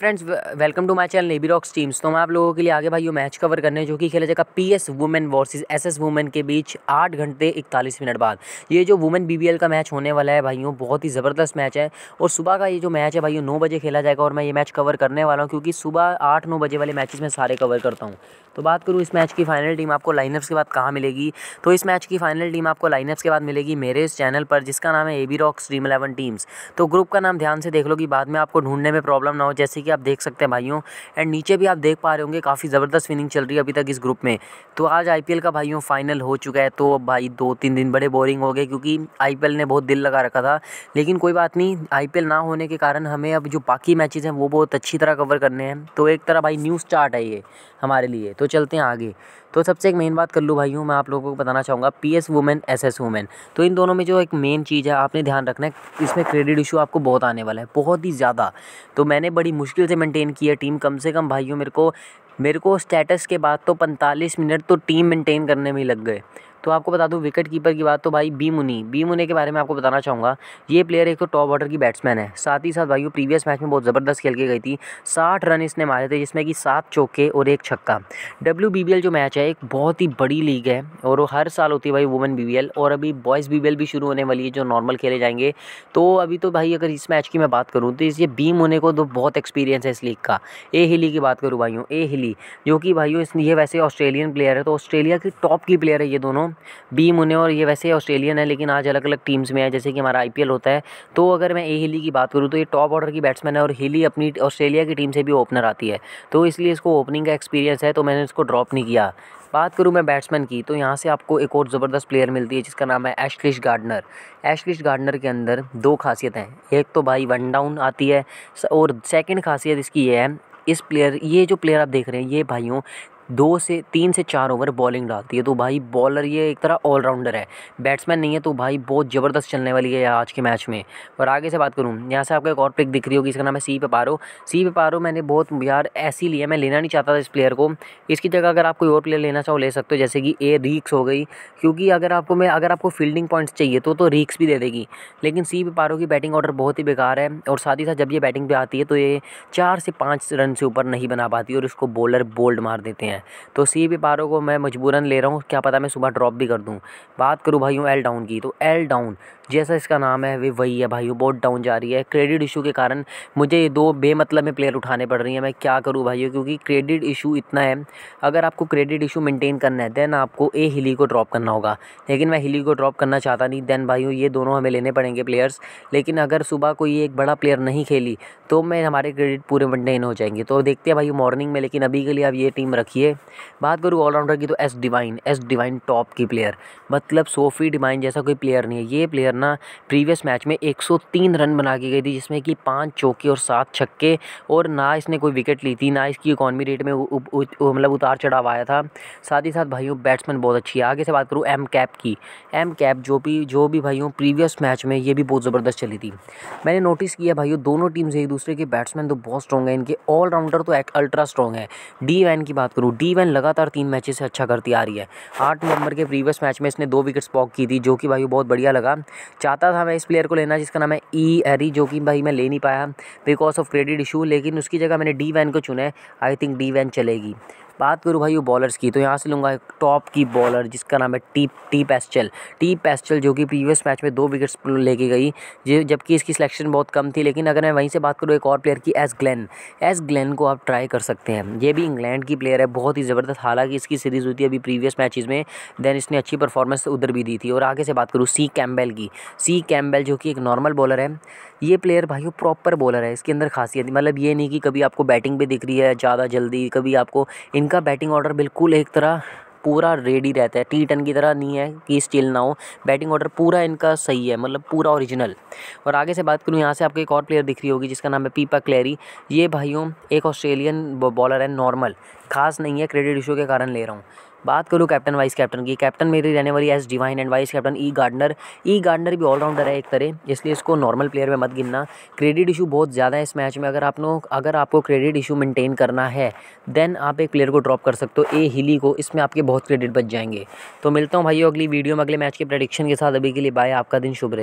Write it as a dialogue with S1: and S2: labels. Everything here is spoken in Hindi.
S1: friends welcome to my channel नेबी रॉक्स टीम्स तो मैं आप लोगों के लिए आगे भाई ये मैच कवर करने जो कि खेला जाएगा PS women versus SS women के बीच आठ घंटे इकतालीस मिनट बाद ये जो वुमेन बीबीएल का मैच होने वाला है भाइयों बहुत ही ज़बरदस्त मैच है और सुबह का ये जो मैच है भाइयों नौ बजे खेला जाएगा और मैं ये मैच कवर करने वाला हूँ क्योंकि सुबह आठ नौ बजे वाले मैचेज में सारे कवर करता हूँ तो बात करूँ इस मैच की फाइनल टीम आपको लाइनअप्स के बाद कहाँ मिलेगी तो इस मैच की फाइनल टीम आपको लाइनअप्स के बाद मिलेगी मेरे इस चैनल पर जिसका नाम है A B rocks dream eleven teams तो ग्रुप का नाम ध्यान से देख लो कि बाद में आपको ढूंढने में प्रॉब्लम ना हो जैसे कि कि आप देख सकते हैं भाइयों एंड नीचे भी आप देख पा रहे होंगे काफ़ी ज़बरदस्त विनिंग चल रही है अभी तक इस ग्रुप में तो आज आई का भाइयों फाइनल हो चुका है तो भाई दो तीन दिन बड़े बोरिंग हो गए क्योंकि आई ने बहुत दिल लगा रखा था लेकिन कोई बात नहीं आई ना होने के कारण हमें अब जो बाकी मैचेज़ हैं वो बहुत अच्छी तरह कवर करने हैं तो एक तरह भाई न्यू स्टार्ट है ये हमारे लिए तो चलते हैं आगे तो सबसे एक मेन बात कर लूँ भाइयों मैं आप लोगों को बताना चाहूँगा P S women S S women तो इन दोनों में जो एक मेन चीज़ है आपने ध्यान रखना है इसमें क्रेडिट इशू आपको बहुत आने वाला है बहुत ही ज़्यादा तो मैंने बड़ी मुश्किल से मेनटेन किया टीम कम से कम भाइयों मेरे को मेरे को स्टेटस के बाद तो पैंतालीस मिनट तो टीम मेनटेन करने में ही लग गए तो आपको बता दूँ विकेट कीपर की बात तो भाई बी मुनी बी मुनी के बारे में आपको बताना चाहूँगा ये प्लेयर एक तो टॉप ऑर्डर की बैट्समैन है साथ ही साथ भाइयों प्रीवियस मैच में बहुत ज़बरदस्त खेल के गई थी साठ रन इसने मारे थे जिसमें कि सात चौके और एक छक्का डब्ल्यू जो मैच है एक बहुत ही बड़ी लीग है और वो हर साल होती है भाई वुमेन बी और अभी बॉयज़ बी भी शुरू होने वाली है जो नॉर्मल खेले जाएंगे तो अभी तो भाई अगर इस मैच की मैं बात करूँ तो इस ये बी मुने को तो बहुत एक्सपीरियंस है इस लीग का ए हिली की बात करूँ भाइयों ए हिली जो कि भाइयों इस ये वैसे ऑस्ट्रेलियन प्लेयर है तो ऑस्ट्रेलिया की टॉप की प्लेयर है ये दोनों बी मुने और ये वैसे ऑस्ट्रेलियन है लेकिन आज अलग अलग टीम्स में है जैसे कि हमारा आई होता है तो अगर मैं ए हिली की बात करूँ तो ये टॉप ऑर्डर की बैट्समैन है और हिली अपनी ऑस्ट्रेलिया की टीम से भी ओपनर आती है तो इसलिए इसको ओपनिंग का एक्सपीरियंस है तो मैंने इसको ड्रॉप नहीं किया बात करूँ मैं बैट्समैन की तो यहाँ से आपको एक और ज़बरदस्त प्लेयर मिलती है जिसका नाम है एशलिश गार्डनर एशलिश गार्डनर के अंदर दो खासियत हैं एक तो भाई वन डाउन आती है और सेकंड खासियत इसकी ये है इस प्लेयर ये जो प्लेयर आप देख रहे हैं ये भाइयों दो से तीन से चार ओवर बॉलिंग डालती है तो भाई बॉलर ये एक तरह ऑलराउंडर है बैट्समैन नहीं है तो भाई बहुत ज़बरदस्त चलने वाली है आज के मैच में और आगे से बात करूँ यहाँ से आपको एक और पिक दिख रही होगी इसका नाम है सी पारो सी पारो मैंने बहुत यार ऐसी लिया मैं लेना नहीं चाहता था इस प्लेयर को इसकी जगह अगर आप कोई और प्लेयर लेना चाहो ले सकते हो जैसे कि ए रिक्स हो गई क्योंकि अगर आपको मैं अगर आपको फील्डिंग पॉइंट्स चाहिए तो तो रिक्स भी दे देगी लेकिन सी पारो की बैटिंग ऑर्डर बहुत ही बेकार है और साथ ही साथ जब ये बैटिंग पर आती है तो ये चार से पाँच रन से ऊपर नहीं बना पाती और इसको बॉलर बोल्ड मार देते हैं है तो सी बी पारो को मैं मजबूरन ले रहा हूँ क्या पता मैं सुबह ड्रॉप भी कर दूँ बात करूँ भाइयों एल डाउन की तो एल डाउन जैसा इसका नाम है वे वही है भाइयों बहुत डाउन जा रही है क्रेडिट इशू के कारण मुझे ये दो बेमतलब में प्लेयर उठाने पड़ रही है मैं क्या करूँ भाइयों क्योंकि क्रेडिट इशू इतना है अगर आपको क्रेडिट इशू मेंटेन करना है देन आपको ए हिली को ड्रॉप करना होगा लेकिन मैं हिली को ड्रॉप करना चाहता नहीं देन भाइयों ये दोनों हमें लेने पड़ेंगे प्लेयर्स लेकिन अगर सुबह कोई एक बड़ा प्लेयर नहीं खेली तो मैं हमारे क्रेडिट पूरे मेंटेन हो जाएंगे तो देखते हैं भाई मॉर्निंग में लेकिन अभी के लिए आप ये टीम रखिए बात करूँ ऑलराउंडर की तो S Devine S Devine top की प्लेयर मतलब सोफी डिवाइन जैसा कोई प्लेयर नहीं है ये प्लेयर ना प्रीवियस मैच में 103 रन बना के गई थी जिसमें कि पांच चौके और सात छक्के और ना इसने कोई विकेट ली थी ना इसकी इकॉनमी रेट में मतलब उतार चढ़ाव आया था साथ ही साथ भाइयों बैट्समैन बहुत अच्छी है आगे से बात करूँ एम कैप की एम कैप जो भी जो भी भाइयों प्रीवियस मैच में ये भी बहुत ज़बरदस्त चली थी मैंने नोटिस किया भाइयों दोनों टीम्स एक दूसरे के बैट्समैन तो बहुत स्ट्रॉन्ग है इनके ऑलराउंडर तो अल्ट्रा स्ट्रॉग है डी वैन की बात करूँ डी वैन लगातार तीन मैचेस से अच्छा करती आ रही है आठ नवंबर के प्रीवियस मैच में इसने दो विकेट्स पॉक की थी जो कि भाई बहुत बढ़िया लगा चाहता था मैं इस प्लेयर को लेना जिसका नाम है ई e एरी जो कि भाई मैं ले नहीं पाया बिकॉज ऑफ क्रेडिट इशू लेकिन उसकी जगह मैंने डी वैन को चुना है आई थिंक डी वैन चलेगी बात करूँ भाई बॉलर्स की तो यहाँ से लूँगा एक टॉप की बॉलर जिसका नाम है टी टी पैस्चल टी पेस्टल जो कि प्रीवियस मैच में दो विकेट्स लेके गई जबकि इसकी सिलेक्शन बहुत कम थी लेकिन अगर मैं वहीं से बात करूँ एक और प्लेयर की एस ग्लैन एस ग्लैन को आप ट्राई कर सकते हैं ये भी इंग्लैंड की प्लेयर है बहुत ही ज़बरदस्त हालांकि इसकी सीरीज़ हुई थी अभी प्रीवियस मैचेज़ में देन इसने अच्छी परफॉर्मेंस उधर भी दी थी और आगे से बात करूँ सी कैम्बेल की सी कैम्बेल जो कि एक नॉर्मल बॉलर है ये प्लेयर भाइयों प्रॉपर बॉलर है इसके अंदर खासियत मतलब ये नहीं कि कभी आपको बैटिंग भी दिख रही है ज़्यादा जल्दी कभी आपको इनका बैटिंग ऑर्डर बिल्कुल एक तरह पूरा रेडी रहता है टी टन की तरह नहीं है कि स्टील ना हो बैटिंग ऑर्डर पूरा इनका सही है मतलब पूरा ओरिजिनल और आगे से बात करूँ यहाँ से आपको एक और प्लेयर दिख रही होगी जिसका नाम है पीपा क्लेरी ये भाइयों एक ऑस्ट्रेलियन बॉलर है नॉर्मल खास नहीं है क्रेडिट इशू के कारण ले रहा हूँ बात करूँ कैप्टन वाइस कैप्टन की कैप्टन मेरी रहने वाली S Devine and vice captain E Gardner E Gardner भी ऑलराउंडर है एक तरह इसलिए इसको नॉर्मल प्लेयर में मत गिनना क्रेडिट इशू बहुत ज़्यादा है इस मैच में अगर आप लोग अगर आपको क्रेडिट इशू मेंटेन करना है देन आप एक प्लेयर को ड्रॉप कर सकते हो ए हिली को इसमें आपके बहुत क्रेडिट बच जाएंगे तो मिलता हूँ भाइयों अगली वीडियो में अगले मैच के प्रडिक्शन के साथ अभी के लिए बाय आपका दिन शुभ रहे